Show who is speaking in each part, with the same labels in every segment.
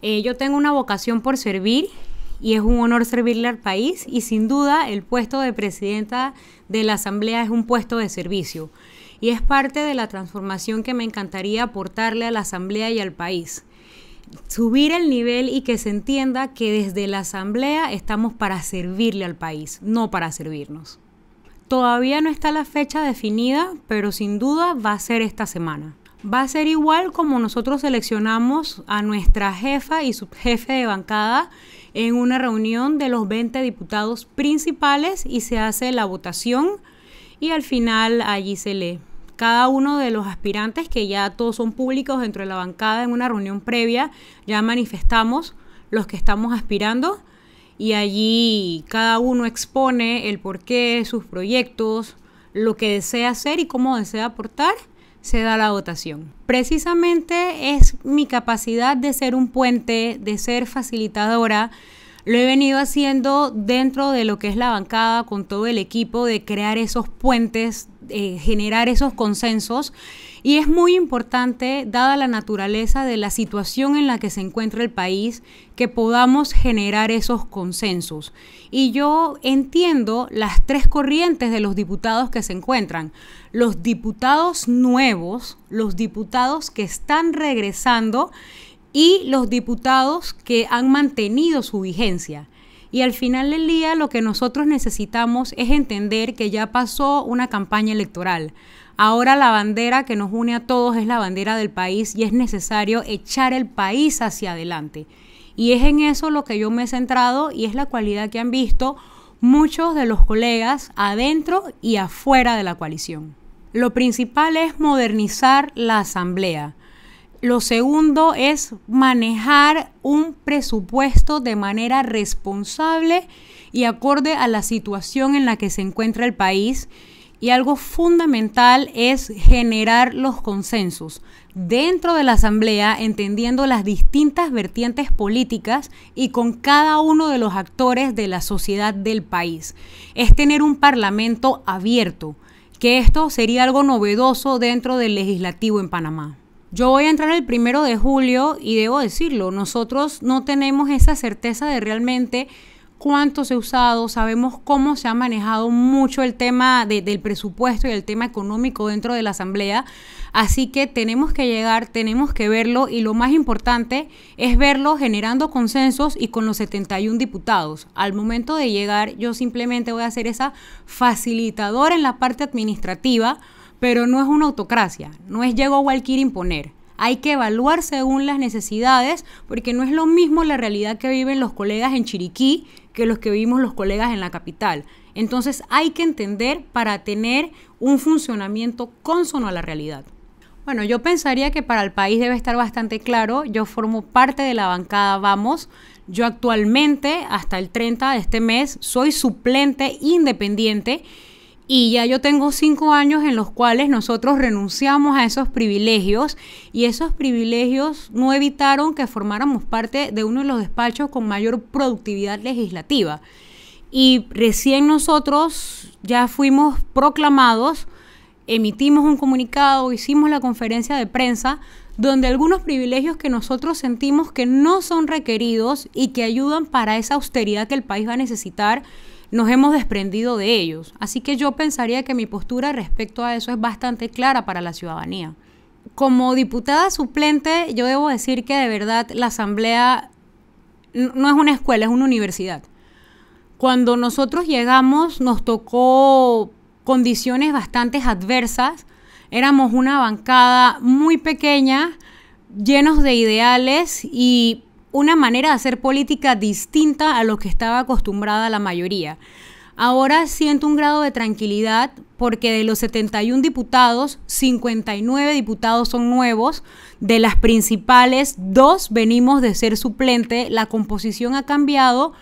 Speaker 1: Eh, yo tengo una vocación por servir y es un honor servirle al país y sin duda el puesto de presidenta de la Asamblea es un puesto de servicio y es parte de la transformación que me encantaría aportarle a la Asamblea y al país. Subir el nivel y que se entienda que desde la Asamblea estamos para servirle al país, no para servirnos. Todavía no está la fecha definida, pero sin duda va a ser esta semana va a ser igual como nosotros seleccionamos a nuestra jefa y subjefe de bancada en una reunión de los 20 diputados principales y se hace la votación y al final allí se lee. Cada uno de los aspirantes, que ya todos son públicos dentro de la bancada en una reunión previa, ya manifestamos los que estamos aspirando y allí cada uno expone el porqué, sus proyectos, lo que desea hacer y cómo desea aportar se da la votación. Precisamente es mi capacidad de ser un puente, de ser facilitadora, lo he venido haciendo dentro de lo que es la bancada con todo el equipo de crear esos puentes, eh, generar esos consensos. Y es muy importante, dada la naturaleza de la situación en la que se encuentra el país, que podamos generar esos consensos. Y yo entiendo las tres corrientes de los diputados que se encuentran. Los diputados nuevos, los diputados que están regresando y los diputados que han mantenido su vigencia. Y al final del día lo que nosotros necesitamos es entender que ya pasó una campaña electoral. Ahora la bandera que nos une a todos es la bandera del país y es necesario echar el país hacia adelante. Y es en eso lo que yo me he centrado y es la cualidad que han visto muchos de los colegas adentro y afuera de la coalición. Lo principal es modernizar la asamblea. Lo segundo es manejar un presupuesto de manera responsable y acorde a la situación en la que se encuentra el país. Y algo fundamental es generar los consensos dentro de la Asamblea, entendiendo las distintas vertientes políticas y con cada uno de los actores de la sociedad del país. Es tener un Parlamento abierto, que esto sería algo novedoso dentro del legislativo en Panamá. Yo voy a entrar el primero de julio y debo decirlo, nosotros no tenemos esa certeza de realmente cuánto se ha usado, sabemos cómo se ha manejado mucho el tema del presupuesto y el tema económico dentro de la Asamblea. Así que tenemos que llegar, tenemos que verlo y lo más importante es verlo generando consensos y con los 71 diputados. Al momento de llegar yo simplemente voy a ser esa facilitadora en la parte administrativa pero no es una autocracia, no es llegó cualquier imponer. Hay que evaluar según las necesidades, porque no es lo mismo la realidad que viven los colegas en Chiriquí que los que vivimos los colegas en la capital. Entonces hay que entender para tener un funcionamiento consono a la realidad. Bueno, yo pensaría que para el país debe estar bastante claro. Yo formo parte de la bancada Vamos. Yo actualmente, hasta el 30 de este mes, soy suplente independiente y ya yo tengo cinco años en los cuales nosotros renunciamos a esos privilegios y esos privilegios no evitaron que formáramos parte de uno de los despachos con mayor productividad legislativa. Y recién nosotros ya fuimos proclamados, emitimos un comunicado, hicimos la conferencia de prensa donde algunos privilegios que nosotros sentimos que no son requeridos y que ayudan para esa austeridad que el país va a necesitar, nos hemos desprendido de ellos. Así que yo pensaría que mi postura respecto a eso es bastante clara para la ciudadanía. Como diputada suplente, yo debo decir que de verdad la Asamblea no es una escuela, es una universidad. Cuando nosotros llegamos nos tocó condiciones bastante adversas. Éramos una bancada muy pequeña, llenos de ideales y una manera de hacer política distinta a lo que estaba acostumbrada la mayoría. Ahora siento un grado de tranquilidad porque de los 71 diputados, 59 diputados son nuevos. De las principales, dos venimos de ser suplente. La composición ha cambiado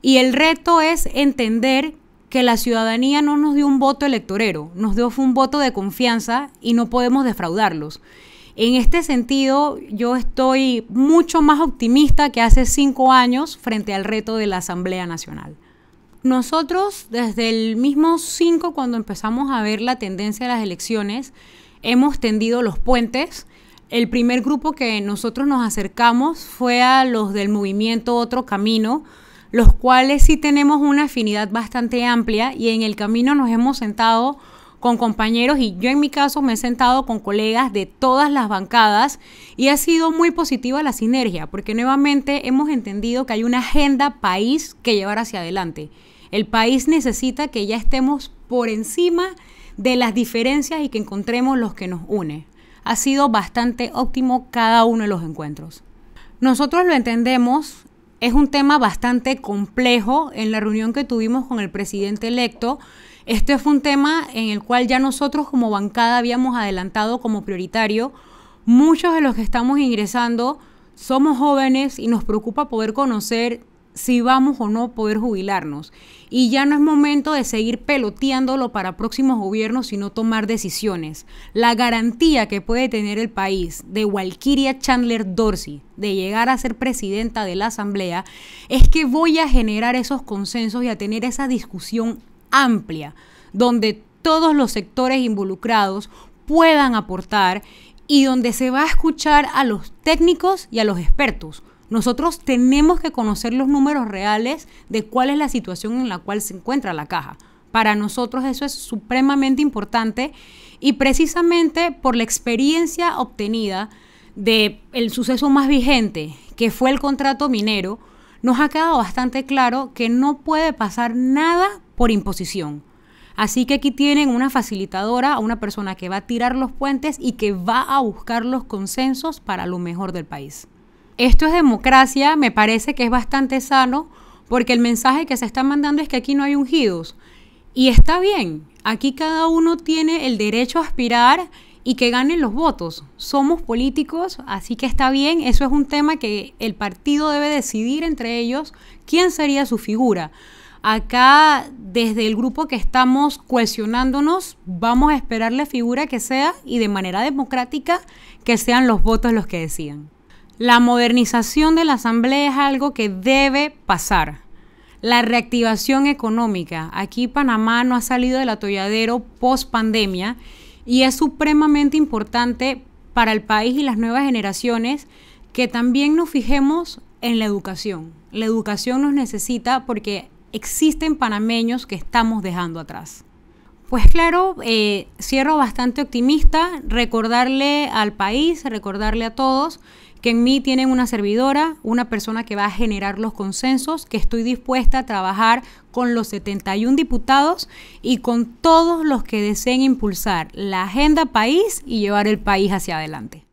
Speaker 1: y el reto es entender que la ciudadanía no nos dio un voto electorero, nos dio un voto de confianza y no podemos defraudarlos. En este sentido, yo estoy mucho más optimista que hace cinco años frente al reto de la Asamblea Nacional. Nosotros, desde el mismo cinco, cuando empezamos a ver la tendencia de las elecciones, hemos tendido los puentes. El primer grupo que nosotros nos acercamos fue a los del movimiento Otro Camino, los cuales sí tenemos una afinidad bastante amplia y en el camino nos hemos sentado con compañeros y yo en mi caso me he sentado con colegas de todas las bancadas y ha sido muy positiva la sinergia porque nuevamente hemos entendido que hay una agenda país que llevar hacia adelante. El país necesita que ya estemos por encima de las diferencias y que encontremos los que nos une. Ha sido bastante óptimo cada uno de los encuentros. Nosotros lo entendemos, es un tema bastante complejo en la reunión que tuvimos con el presidente electo este fue un tema en el cual ya nosotros como bancada habíamos adelantado como prioritario. Muchos de los que estamos ingresando somos jóvenes y nos preocupa poder conocer si vamos o no poder jubilarnos. Y ya no es momento de seguir peloteándolo para próximos gobiernos, sino tomar decisiones. La garantía que puede tener el país de Walkiria Chandler Dorsey de llegar a ser presidenta de la Asamblea es que voy a generar esos consensos y a tener esa discusión amplia, donde todos los sectores involucrados puedan aportar y donde se va a escuchar a los técnicos y a los expertos. Nosotros tenemos que conocer los números reales de cuál es la situación en la cual se encuentra la caja. Para nosotros eso es supremamente importante y precisamente por la experiencia obtenida del el suceso más vigente, que fue el contrato minero, nos ha quedado bastante claro que no puede pasar nada por imposición. Así que aquí tienen una facilitadora, una persona que va a tirar los puentes y que va a buscar los consensos para lo mejor del país. Esto es democracia, me parece que es bastante sano porque el mensaje que se está mandando es que aquí no hay ungidos. Y está bien, aquí cada uno tiene el derecho a aspirar y que ganen los votos. Somos políticos, así que está bien, eso es un tema que el partido debe decidir entre ellos quién sería su figura. Acá, desde el grupo que estamos cuestionándonos vamos a esperar la figura que sea y de manera democrática que sean los votos los que decían. La modernización de la Asamblea es algo que debe pasar. La reactivación económica. Aquí Panamá no ha salido del atolladero post pandemia y es supremamente importante para el país y las nuevas generaciones que también nos fijemos en la educación. La educación nos necesita porque existen panameños que estamos dejando atrás. Pues claro, eh, cierro bastante optimista, recordarle al país, recordarle a todos que en mí tienen una servidora, una persona que va a generar los consensos, que estoy dispuesta a trabajar con los 71 diputados y con todos los que deseen impulsar la agenda país y llevar el país hacia adelante.